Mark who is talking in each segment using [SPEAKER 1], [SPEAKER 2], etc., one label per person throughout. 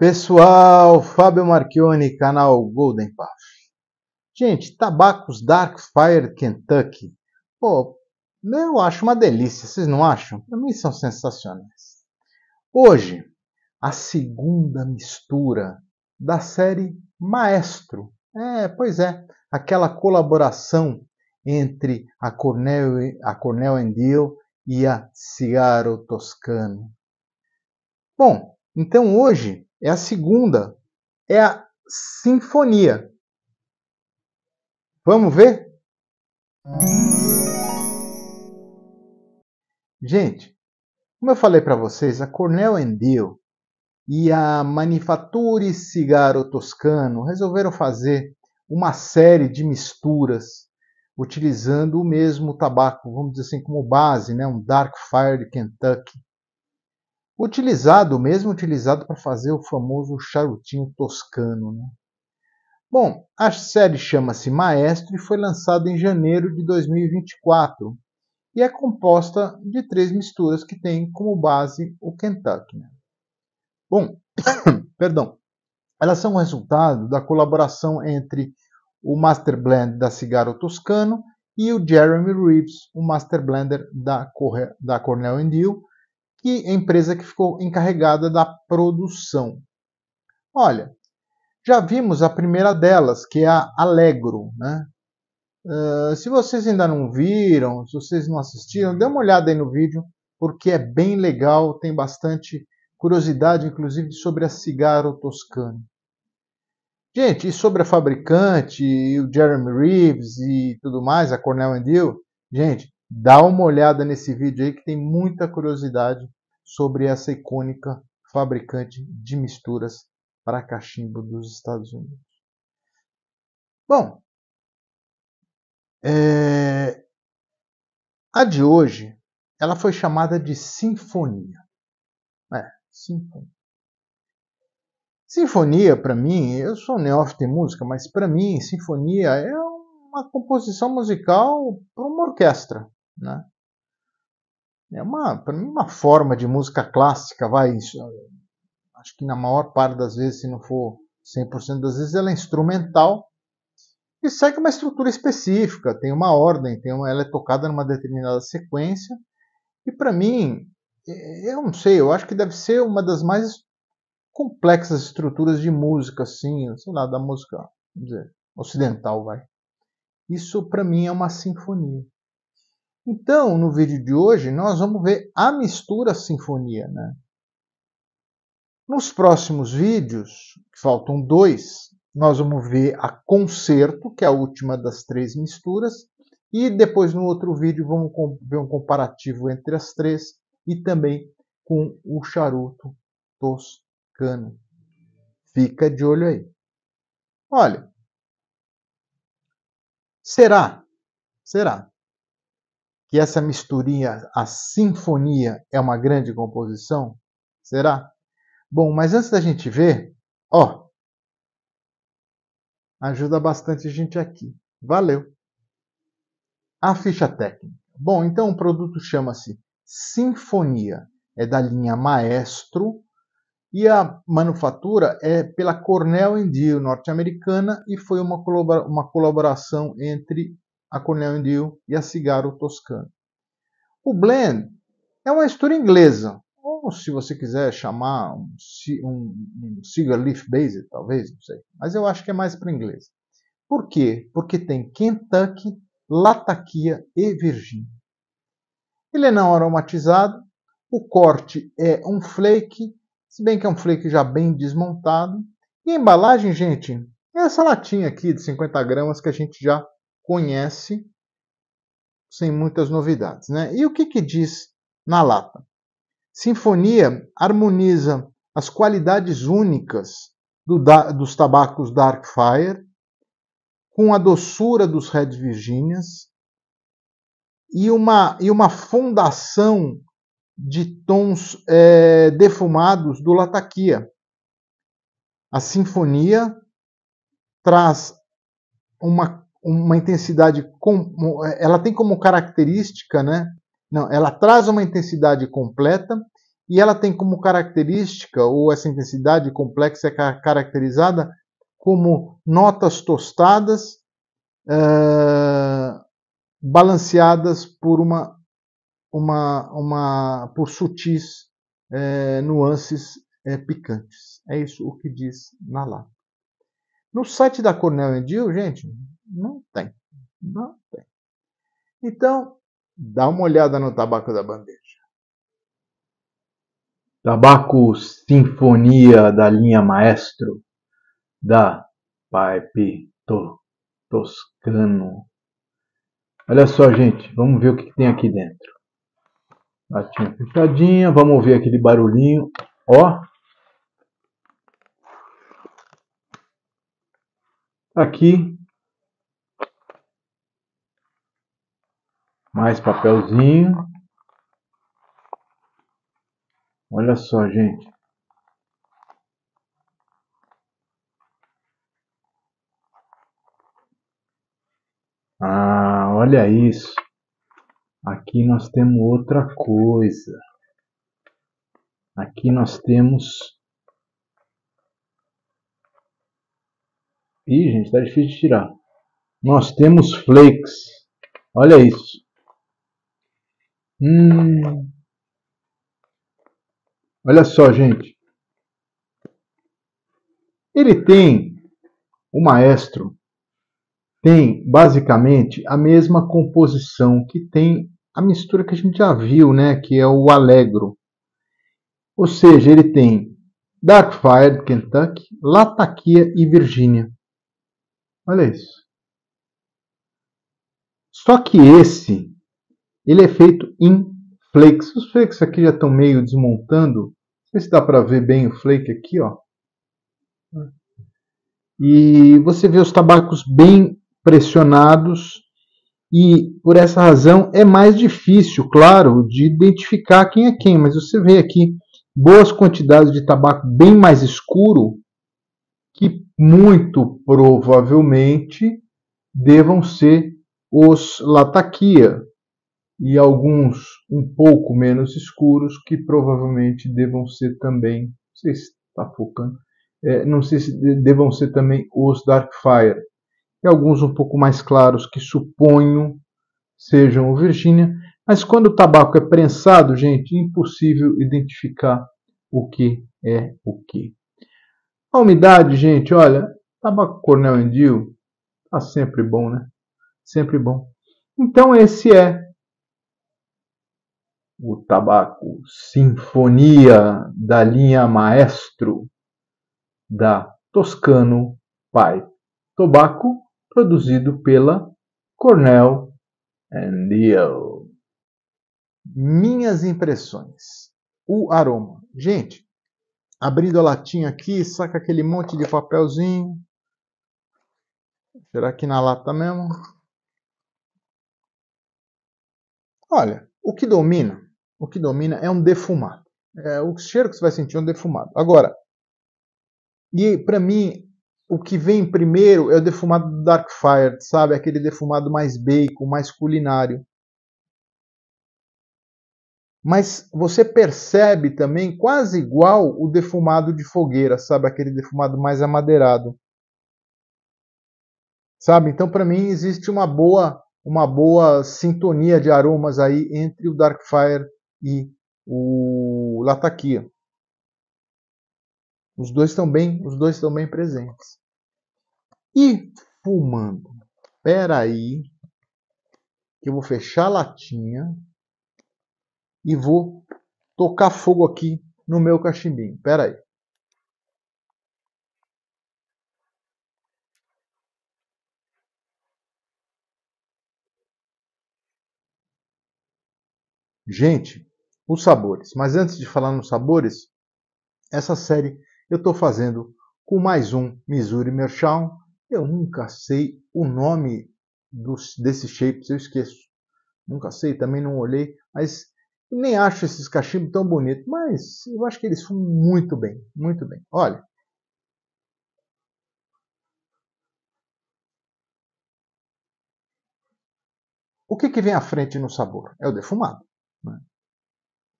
[SPEAKER 1] Pessoal, Fábio Marchione, canal Golden Path. Gente, tabacos Dark Fire Kentucky. Pô, eu acho uma delícia, vocês não acham? Para mim são sensacionais. Hoje, a segunda mistura da série Maestro. É, pois é, aquela colaboração entre a Cornell, a Cornell Deal e a Cigarro Toscano. Bom, então hoje é a segunda, é a sinfonia. Vamos ver? Gente, como eu falei para vocês, a Cornell Endio e a Manifature Cigarro Toscano resolveram fazer uma série de misturas utilizando o mesmo tabaco, vamos dizer assim, como base, né? um Dark Fire de Kentucky utilizado, mesmo utilizado para fazer o famoso charutinho toscano. Né? Bom, a série chama-se Maestro e foi lançada em janeiro de 2024 e é composta de três misturas que têm como base o Kentucky. Né? Bom, perdão, elas são o resultado da colaboração entre o Master Blend da Cigarro Toscano e o Jeremy Reeves, o Master Blender da, Cornell Deal, e a empresa que ficou encarregada da produção. Olha, já vimos a primeira delas, que é a Allegro. Né? Uh, se vocês ainda não viram, se vocês não assistiram, dê uma olhada aí no vídeo, porque é bem legal, tem bastante curiosidade, inclusive, sobre a Cigarro Toscano. Gente, e sobre a fabricante, e o Jeremy Reeves e tudo mais, a Cornell Deal, gente, Dá uma olhada nesse vídeo aí que tem muita curiosidade sobre essa icônica fabricante de misturas para cachimbo dos Estados Unidos. Bom, é... a de hoje ela foi chamada de sinfonia. É, sinfonia. Sinfonia, para mim, eu sou neófito em música, mas para mim, sinfonia é uma composição musical para uma orquestra. Né? É uma, para mim, uma forma de música clássica, vai. Acho que na maior parte das vezes, se não for 100% das vezes, ela é instrumental e segue uma estrutura específica, tem uma ordem, tem uma, ela é tocada numa determinada sequência. E para mim, eu não sei, eu acho que deve ser uma das mais complexas estruturas de música, assim, sei lá, da música dizer, ocidental, vai. Isso para mim é uma sinfonia. Então, no vídeo de hoje, nós vamos ver a mistura sinfonia. Né? Nos próximos vídeos, que faltam dois, nós vamos ver a concerto, que é a última das três misturas, e depois no outro vídeo vamos ver um comparativo entre as três e também com o charuto toscano. Fica de olho aí. Olha, será, será que essa misturinha, a sinfonia, é uma grande composição? Será? Bom, mas antes da gente ver, ó, ajuda bastante a gente aqui. Valeu! A ficha técnica. Bom, então o produto chama-se Sinfonia, é da linha Maestro e a manufatura é pela Cornell Indio norte-americana e foi uma, uma colaboração entre a Cornell Dew e a Cigarro Toscano. O Blend é uma mistura inglesa, ou se você quiser chamar um, um, um cigar leaf base talvez, não sei, mas eu acho que é mais para inglês. Por quê? Porque tem Kentucky, Latakia e Virgínia. Ele é não aromatizado, o corte é um flake, se bem que é um flake já bem desmontado. E a embalagem, gente, é essa latinha aqui de 50 gramas que a gente já conhece sem muitas novidades. Né? E o que, que diz na lata? Sinfonia harmoniza as qualidades únicas do da, dos tabacos Dark Fire com a doçura dos Red Virginias e uma, e uma fundação de tons é, defumados do Latakia. A sinfonia traz uma uma intensidade com, ela tem como característica, né? Não, ela traz uma intensidade completa e ela tem como característica, ou essa intensidade complexa é caracterizada como notas tostadas uh, balanceadas por uma, uma, uma por sutis uh, nuances uh, picantes. É isso o que diz na lata. No site da Cornell Endil, gente, não tem. Não tem. Então, dá uma olhada no tabaco da bandeja. Tabaco Sinfonia da linha Maestro da Pipe to, Toscano. Olha só, gente, vamos ver o que tem aqui dentro. Latinha fechadinha, vamos ouvir aquele barulhinho. Ó, Aqui, mais papelzinho. Olha só, gente. Ah, olha isso. Aqui nós temos outra coisa. Aqui nós temos Ih, gente, tá difícil de tirar. Nós temos flakes. Olha isso. Hum. Olha só, gente. Ele tem, o maestro, tem basicamente a mesma composição que tem a mistura que a gente já viu, né? Que é o Allegro. Ou seja, ele tem Dark Fire, Kentucky, Latakia e Virgínia. Olha isso. Só que esse, ele é feito em flakes. Os flakes aqui já estão meio desmontando. Não sei se dá para ver bem o flake aqui, ó. E você vê os tabacos bem pressionados e por essa razão é mais difícil, claro, de identificar quem é quem, mas você vê aqui boas quantidades de tabaco bem mais escuro que muito provavelmente devam ser os Latakia e alguns um pouco menos escuros que provavelmente devam ser também, não sei se está focando, é, não sei se devam ser também os Darkfire e alguns um pouco mais claros que suponho sejam o Virginia, mas quando o tabaco é prensado, gente, é impossível identificar o que é o que. A umidade, gente, olha, tabaco Cornel endio tá sempre bom, né? Sempre bom. Então esse é o tabaco Sinfonia da linha Maestro da Toscano Pai Tobacco, produzido pela Cornell Deal. Minhas impressões. O aroma. Gente, abrindo a latinha aqui, saca aquele monte de papelzinho. Será que na lata mesmo? Olha, o que domina, o que domina é um defumado. É, o cheiro que você vai sentir é um defumado. Agora, e para mim, o que vem primeiro é o defumado do Dark Fire, sabe? Aquele defumado mais bacon, mais culinário mas você percebe também quase igual o defumado de fogueira, sabe? Aquele defumado mais amadeirado. Sabe? Então, para mim, existe uma boa, uma boa sintonia de aromas aí entre o Darkfire e o Latakia. Os dois estão bem, os dois estão bem presentes. E fumando. Pera aí, que eu vou fechar a latinha e vou tocar fogo aqui no meu cachimbinho. Pera aí. Gente, os sabores. Mas antes de falar nos sabores, essa série eu estou fazendo com mais um Missouri Merchant. Eu nunca sei o nome dos, shape, shapes, eu esqueço. Nunca sei, também não olhei, mas nem acho esses cachimbos tão bonitos, mas eu acho que eles fumam muito bem, muito bem. Olha. O que, que vem à frente no sabor? É o defumado. Né?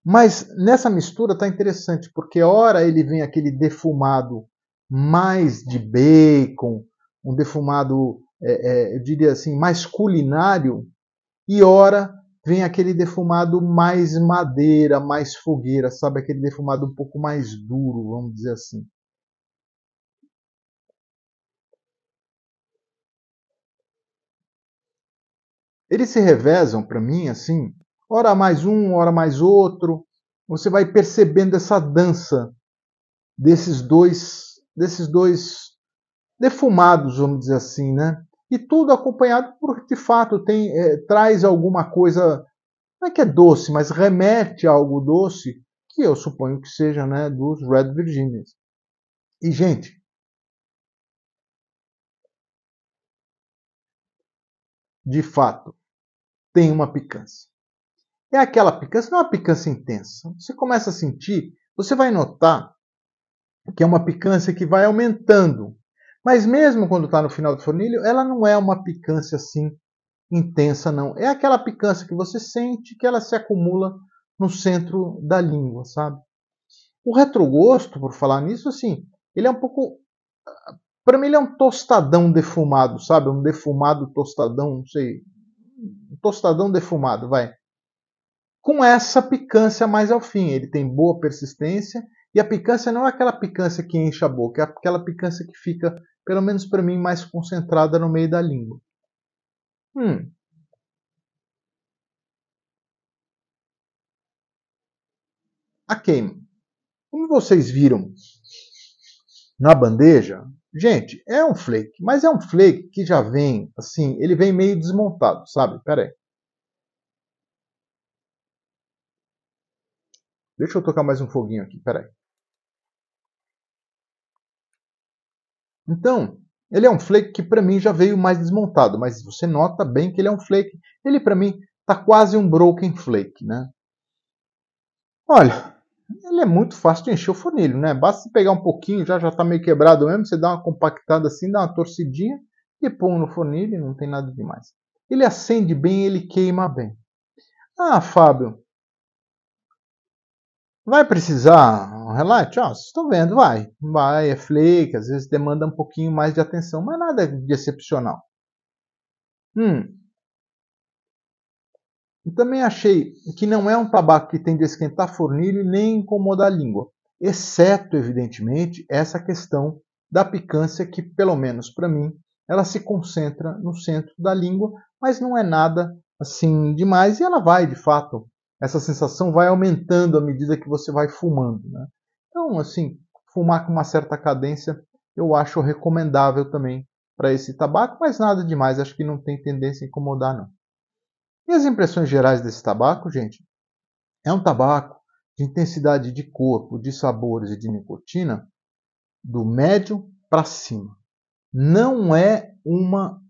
[SPEAKER 1] Mas nessa mistura está interessante, porque ora ele vem aquele defumado mais de bacon, um defumado, é, é, eu diria assim, mais culinário, e ora vem aquele defumado mais madeira, mais fogueira, sabe? Aquele defumado um pouco mais duro, vamos dizer assim. Eles se revezam para mim assim, hora mais um, hora mais outro. Você vai percebendo essa dança desses dois, desses dois defumados, vamos dizer assim, né? e tudo acompanhado por, de fato tem, é, traz alguma coisa, não é que é doce, mas remete a algo doce, que eu suponho que seja né, dos Red Virginians E, gente, de fato, tem uma picância. É aquela picância, não é uma picância intensa. Você começa a sentir, você vai notar que é uma picância que vai aumentando mas mesmo quando está no final do fornilho, ela não é uma picância assim intensa, não. É aquela picância que você sente que ela se acumula no centro da língua, sabe? O retrogosto, por falar nisso, assim, ele é um pouco. Para mim, ele é um tostadão defumado, sabe? Um defumado tostadão, não sei. Um tostadão defumado, vai. Com essa picância mais ao fim. Ele tem boa persistência e a picância não é aquela picância que enche a boca, é aquela picância que fica pelo menos para mim, mais concentrada no meio da língua. Hum. A queima. Como vocês viram na bandeja, gente, é um flake, mas é um flake que já vem, assim, ele vem meio desmontado, sabe? Pera aí. Deixa eu tocar mais um foguinho aqui, peraí. Então, ele é um flake que para mim já veio mais desmontado, mas você nota bem que ele é um flake. Ele para mim tá quase um broken flake, né? Olha, ele é muito fácil de encher o fornilho, né? Basta você pegar um pouquinho, já já tá meio quebrado mesmo, você dá uma compactada assim, dá uma torcidinha e põe no fornilho, não tem nada demais. Ele acende bem, ele queima bem. Ah, Fábio, Vai precisar um relate? Ó, Estou vendo, vai. Vai, é flake, às vezes demanda um pouquinho mais de atenção, mas nada de excepcional. Hum. Eu também achei que não é um tabaco que tende a esquentar a e nem incomodar a língua, exceto, evidentemente, essa questão da picância que, pelo menos para mim, ela se concentra no centro da língua, mas não é nada assim demais e ela vai, de fato, essa sensação vai aumentando à medida que você vai fumando. Né? Então, assim, fumar com uma certa cadência eu acho recomendável também para esse tabaco, mas nada demais, acho que não tem tendência a incomodar, não. E as impressões gerais desse tabaco, gente? É um tabaco de intensidade de corpo, de sabores e de nicotina do médio para cima. Não é uma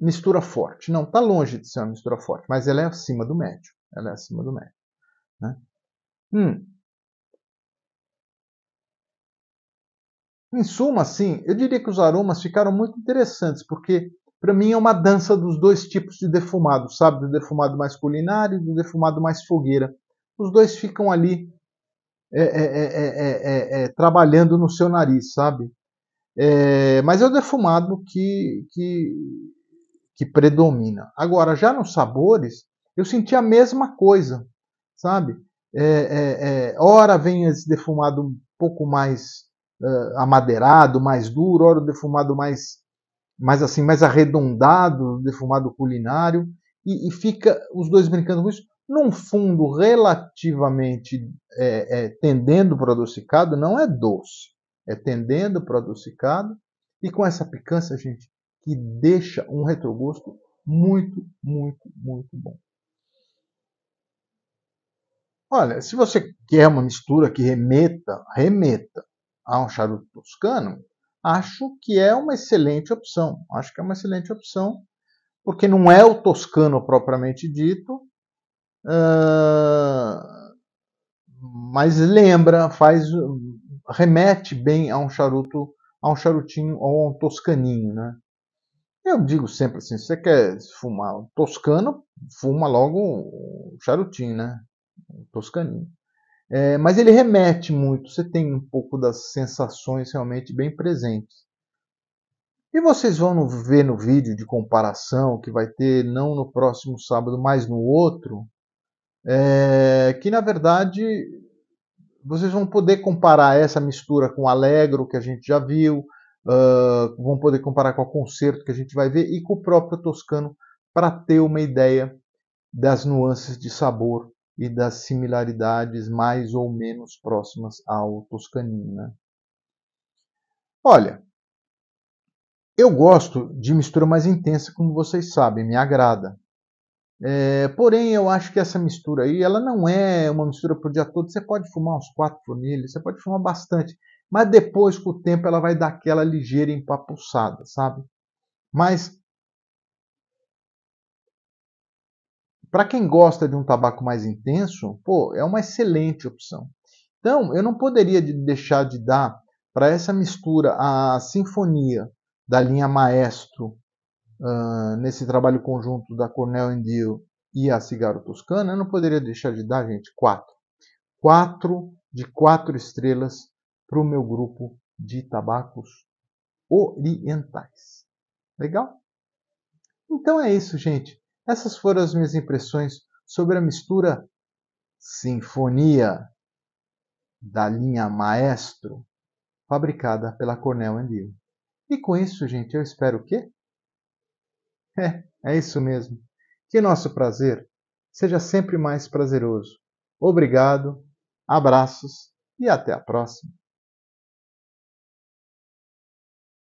[SPEAKER 1] mistura forte. Não, está longe de ser uma mistura forte, mas ela é acima do médio é acima do médio. Né? Hum. Em suma, assim, eu diria que os aromas ficaram muito interessantes, porque para mim é uma dança dos dois tipos de defumado, sabe? Do defumado mais culinário e do defumado mais fogueira. Os dois ficam ali é, é, é, trabalhando no seu nariz, sabe? mas é o defumado que, que, que predomina. Agora, já nos sabores, eu senti a mesma coisa, sabe? É, é, é, ora vem esse defumado um pouco mais uh, amadeirado, mais duro, ora o defumado mais, mais assim, mais arredondado, defumado culinário, e, e fica os dois brincando com isso. Num fundo relativamente é, é, tendendo para adocicado, não é doce, é tendendo para adocicado, e com essa picância, gente, que deixa um retrogosto muito, muito, muito bom. Olha, se você quer uma mistura que remeta, remeta a um charuto toscano, acho que é uma excelente opção. Acho que é uma excelente opção, porque não é o toscano propriamente dito, uh, mas lembra, faz, remete bem a um charuto, a um charutinho ou a um toscaninho, né? Eu digo sempre assim, se você quer fumar toscano, fuma logo um charutinho, né? o Toscanini. É, mas ele remete muito, você tem um pouco das sensações realmente bem presentes. E vocês vão no, ver no vídeo de comparação que vai ter não no próximo sábado, mas no outro, é, que na verdade vocês vão poder comparar essa mistura com Alegro que a gente já viu, uh, vão poder comparar com o concerto que a gente vai ver e com o próprio Toscano para ter uma ideia das nuances de sabor e das similaridades mais ou menos próximas ao toscanino. Né? Olha, eu gosto de mistura mais intensa, como vocês sabem, me agrada. É, porém, eu acho que essa mistura aí, ela não é uma mistura para o dia todo. Você pode fumar uns quatro fornilhas, você pode fumar bastante, mas depois, com o tempo, ela vai dar aquela ligeira empapuçada, sabe? Mas Para quem gosta de um tabaco mais intenso, pô, é uma excelente opção. Então, eu não poderia deixar de dar para essa mistura a sinfonia da linha Maestro uh, nesse trabalho conjunto da Cornell Endio e a Cigarro Toscana, eu não poderia deixar de dar, gente, quatro. Quatro de quatro estrelas para o meu grupo de tabacos orientais. Legal? Então é isso, gente. Essas foram as minhas impressões sobre a mistura Sinfonia da linha Maestro, fabricada pela Cornell Deal. E com isso, gente, eu espero que É, é isso mesmo. Que nosso prazer seja sempre mais prazeroso. Obrigado, abraços e até a próxima.